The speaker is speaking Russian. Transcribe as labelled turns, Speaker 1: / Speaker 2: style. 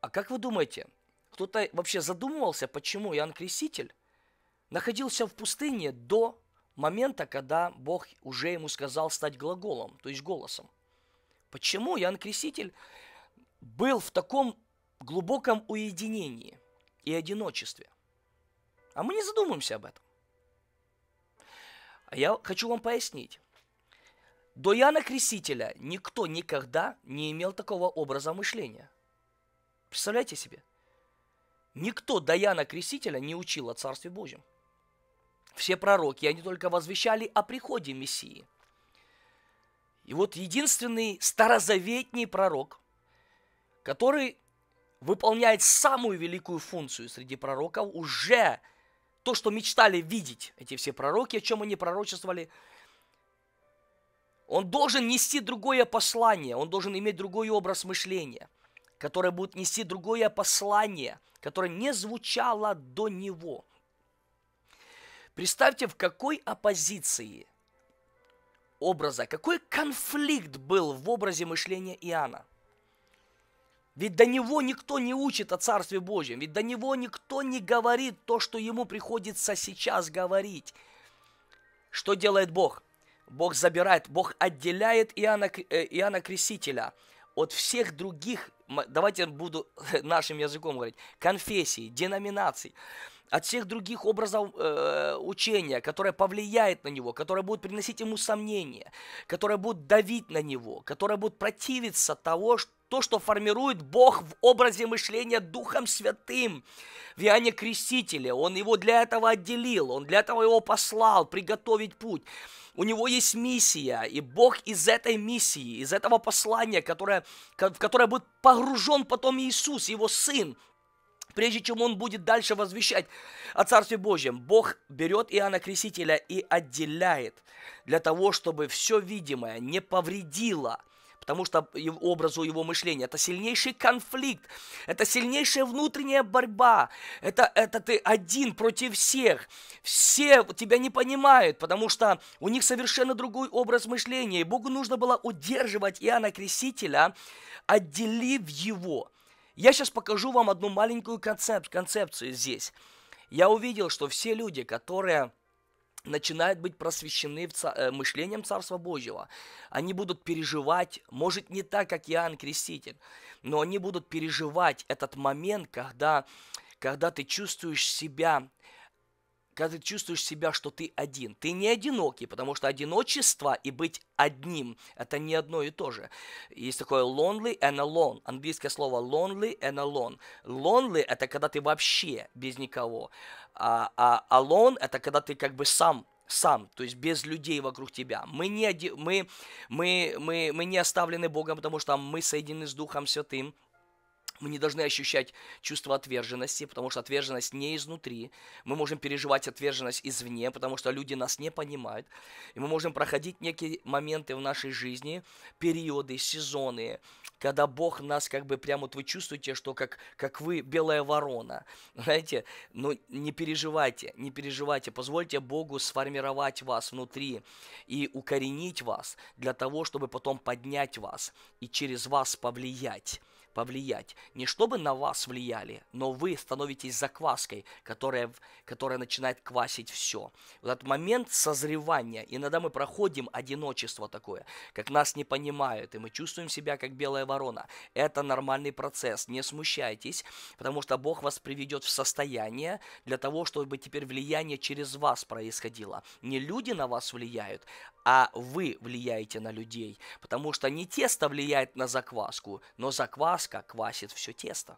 Speaker 1: А как вы думаете, кто-то вообще задумывался, почему Иоанн Креститель находился в пустыне до момента, когда Бог уже ему сказал стать глаголом, то есть голосом? Почему Иоанн Креститель был в таком глубоком уединении и одиночестве? А мы не задумаемся об этом. А я хочу вам пояснить. До Иоанна Крестителя никто никогда не имел такого образа мышления – Представляете себе? Никто Даяна Крестителя не учил о Царстве Божьем. Все пророки, они только возвещали о приходе Мессии. И вот единственный старозаветний пророк, который выполняет самую великую функцию среди пророков, уже то, что мечтали видеть эти все пророки, о чем они пророчествовали, он должен нести другое послание, он должен иметь другой образ мышления которое будет нести другое послание, которое не звучало до него. Представьте, в какой оппозиции образа, какой конфликт был в образе мышления Иоанна. Ведь до него никто не учит о Царстве Божьем, ведь до него никто не говорит то, что ему приходится сейчас говорить. Что делает Бог? Бог забирает, Бог отделяет Иоанна, э, Иоанна Крестителя – от всех других, давайте буду нашим языком говорить, конфессий, деноминаций, от всех других образов э, учения, которое повлияет на него, которое будет приносить ему сомнения, которое будет давить на него, которое будет противиться того, что то, что формирует Бог в образе мышления Духом Святым. В Иоанне Крестителе он его для этого отделил, он для этого его послал, приготовить путь. У него есть миссия, и Бог из этой миссии, из этого послания, которое, в которое будет погружен потом Иисус, его Сын, прежде чем он будет дальше возвещать о Царстве Божьем. Бог берет Иоанна Крестителя и отделяет для того, чтобы все видимое не повредило – потому что образу его мышления. Это сильнейший конфликт, это сильнейшая внутренняя борьба, это, это ты один против всех, все тебя не понимают, потому что у них совершенно другой образ мышления, и Богу нужно было удерживать Иоанна Крестителя, отделив его – я сейчас покажу вам одну маленькую концеп концепцию здесь. Я увидел, что все люди, которые начинают быть просвещены в ца- э, мышлением Царства Божьего. Они будут переживать, может не так, как Иоанн Креститель, но они будут переживать этот момент, когда, когда ты чувствуешь себя когда ты чувствуешь себя, что ты один. Ты не одинокий, потому что одиночество и быть одним – это не одно и то же. Есть такое lonely and alone. Английское слово lonely and alone. Lonely – это когда ты вообще без никого. А, а alone – это когда ты как бы сам сам, то есть без людей вокруг тебя. Мы не, оди... мы, мы, мы, мы не оставлены Богом, потому что мы соединены с Духом Святым, мы не должны ощущать чувство отверженности, потому что отверженность не изнутри. Мы можем переживать отверженность извне, потому что люди нас не понимают. И мы можем проходить некие моменты в нашей жизни, периоды, сезоны, когда Бог нас как бы прям вот вы чувствуете, что как, как вы белая ворона. Знаете, но ну, не переживайте, не переживайте. Позвольте Богу сформировать вас внутри и укоренить вас для того, чтобы потом поднять вас и через вас повлиять повлиять. Не чтобы на вас влияли, но вы становитесь закваской, которая, которая начинает квасить все. Вот этот момент созревания. Иногда мы проходим одиночество такое, как нас не понимают, и мы чувствуем себя как белая ворона. Это нормальный процесс, не смущайтесь, потому что Бог вас приведет в состояние для того, чтобы теперь влияние через вас происходило. Не люди на вас влияют, а вы влияете на людей, потому что не тесто влияет на закваску, но закваска маска квасит все тесто.